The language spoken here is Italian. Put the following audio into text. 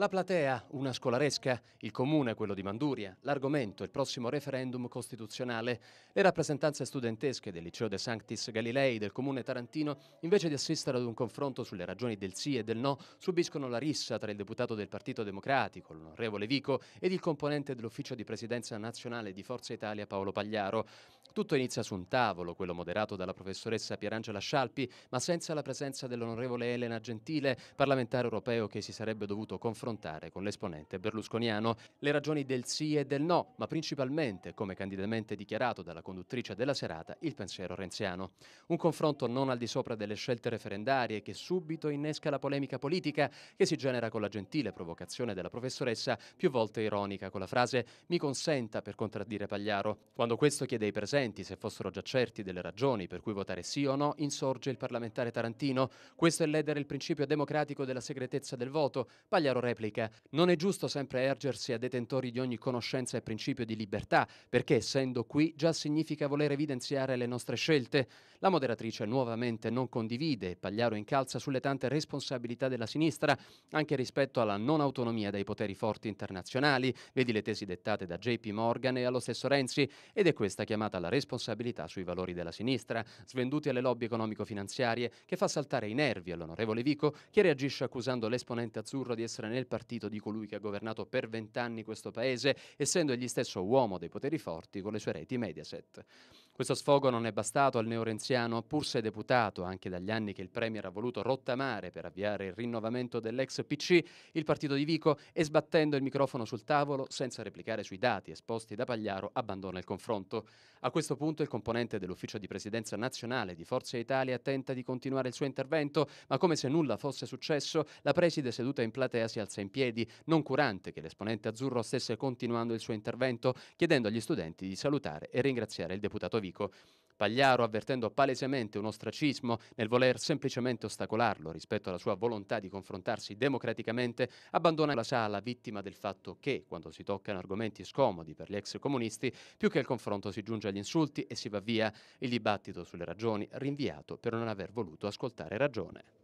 La platea, una scolaresca, il comune, quello di Manduria, l'argomento, il prossimo referendum costituzionale. Le rappresentanze studentesche del liceo De Sanctis Galilei del comune tarantino, invece di assistere ad un confronto sulle ragioni del sì e del no, subiscono la rissa tra il deputato del Partito Democratico, l'onorevole Vico, ed il componente dell'ufficio di presidenza nazionale di Forza Italia Paolo Pagliaro. Tutto inizia su un tavolo, quello moderato dalla professoressa Pierangela Scialpi, ma senza la presenza dell'onorevole Elena Gentile, parlamentare europeo che si sarebbe dovuto confrontare con l'esponente berlusconiano. Le ragioni del sì e del no, ma principalmente, come candidamente dichiarato dalla conduttrice della serata, il pensiero renziano. Un confronto non al di sopra delle scelte referendarie che subito innesca la polemica politica che si genera con la gentile provocazione della professoressa, più volte ironica con la frase «mi consenta» per contraddire Pagliaro. Quando questo chiede ai presenti presenti se fossero già certi delle ragioni per cui votare sì o no, insorge il parlamentare tarantino. Questo è ledere il principio democratico della segretezza del voto. Pagliaro replica, non è giusto sempre ergersi a detentori di ogni conoscenza e principio di libertà, perché essendo qui già significa voler evidenziare le nostre scelte. La moderatrice nuovamente non condivide, Pagliaro incalza sulle tante responsabilità della sinistra, anche rispetto alla non autonomia dai poteri forti internazionali, vedi le tesi dettate da JP Morgan e allo stesso Renzi, ed è questa chiamata alla responsabilità sui valori della sinistra, svenduti alle lobby economico-finanziarie, che fa saltare i nervi all'onorevole Vico, che reagisce accusando l'esponente azzurro di essere nel partito di colui che ha governato per vent'anni questo paese, essendo egli stesso uomo dei poteri forti con le sue reti Mediaset. Questo sfogo non è bastato al neorenziano, pur se deputato anche dagli anni che il Premier ha voluto rottamare per avviare il rinnovamento dell'ex PC, il partito di Vico, e sbattendo il microfono sul tavolo senza replicare sui dati esposti da Pagliaro, abbandona il confronto. A questo punto il componente dell'ufficio di presidenza nazionale di Forza Italia tenta di continuare il suo intervento, ma come se nulla fosse successo, la preside seduta in platea si alza in piedi, non curante che l'esponente azzurro stesse continuando il suo intervento, chiedendo agli studenti di salutare e ringraziare il deputato Vico. Pagliaro, avvertendo palesemente un ostracismo nel voler semplicemente ostacolarlo rispetto alla sua volontà di confrontarsi democraticamente, abbandona la sala vittima del fatto che, quando si toccano argomenti scomodi per gli ex comunisti, più che al confronto si giunge agli insulti e si va via il dibattito sulle ragioni, rinviato per non aver voluto ascoltare ragione.